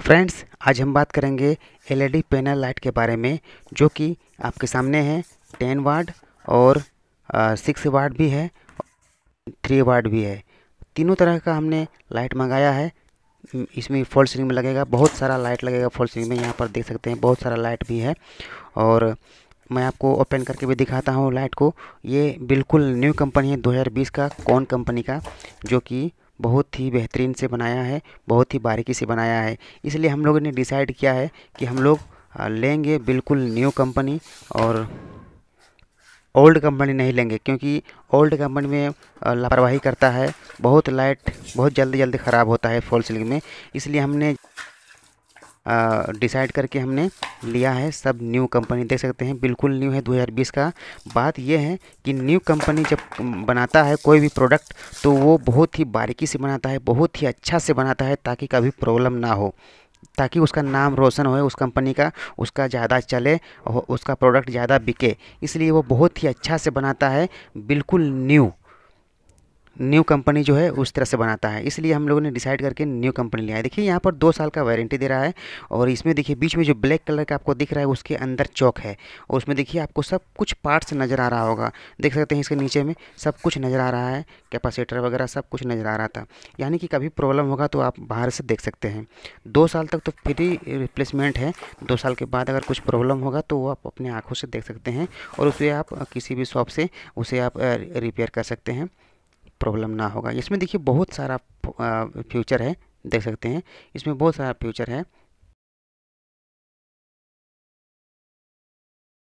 friends आज हम बात करेंगे एलईडी पैनल लाइट के बारे में जो कि आपके सामने है टेन वार्ड और सिक्स वार्ड भी है थ्री वार्ड भी है तीनों तरह का हमने लाइट मंगाया है इसमें फॉल सीलिंग में लगेगा बहुत सारा लाइट लगेगा फॉल सीलिंग में यहाँ पर देख सकते हैं बहुत सारा लाइट भी है और मैं आपको ओपन करके भी दिखाता हूँ लाइट को ये बिल्कुल न्यू कंपनी है 2020 का कौन कंपनी का जो कि बहुत ही बेहतरीन से बनाया है बहुत ही बारीकी से बनाया है इसलिए हम लोगों ने डिसाइड किया है कि हम लोग लेंगे बिल्कुल न्यू कंपनी और ओल्ड कंपनी नहीं लेंगे क्योंकि ओल्ड कंपनी में लापरवाही करता है बहुत लाइट बहुत जल्दी जल्दी ख़राब होता है फॉल सीलिंग में इसलिए हमने डिसाइड करके हमने लिया है सब न्यू कंपनी देख सकते हैं बिल्कुल न्यू है 2020 का बात यह है कि न्यू कंपनी जब बनाता है कोई भी प्रोडक्ट तो वो बहुत ही बारीकी से बनाता है बहुत ही अच्छा से बनाता है ताकि कभी प्रॉब्लम ना हो ताकि उसका नाम रोशन हो उस कंपनी का उसका ज़्यादा चले और उसका प्रोडक्ट ज़्यादा बिके इसलिए वो बहुत ही अच्छा से बनाता है बिल्कुल न्यू न्यू कंपनी जो है उस तरह से बनाता है इसलिए हम लोगों ने डिसाइड करके न्यू कंपनी लिया है देखिए यहाँ पर दो साल का वारंटी दे रहा है और इसमें देखिए बीच में जो ब्लैक कलर का आपको दिख रहा है उसके अंदर चौक है और उसमें देखिए आपको सब कुछ पार्ट्स नज़र आ रहा होगा देख सकते हैं इसके नीचे में सब कुछ नज़र आ रहा है कैपासीटर वगैरह सब कुछ नज़र आ रहा था यानी कि कभी प्रॉब्लम होगा तो आप बाहर से देख सकते हैं दो साल तक तो फ्री रिप्लेसमेंट है दो साल के बाद अगर कुछ प्रॉब्लम होगा तो वो आप अपने आँखों से देख सकते हैं और उसे आप किसी भी शॉप से उसे आप रिपेयर कर सकते हैं प्रॉब्लम ना होगा इसमें देखिए बहुत सारा फ्यूचर है देख सकते हैं इसमें बहुत सारा फ्यूचर है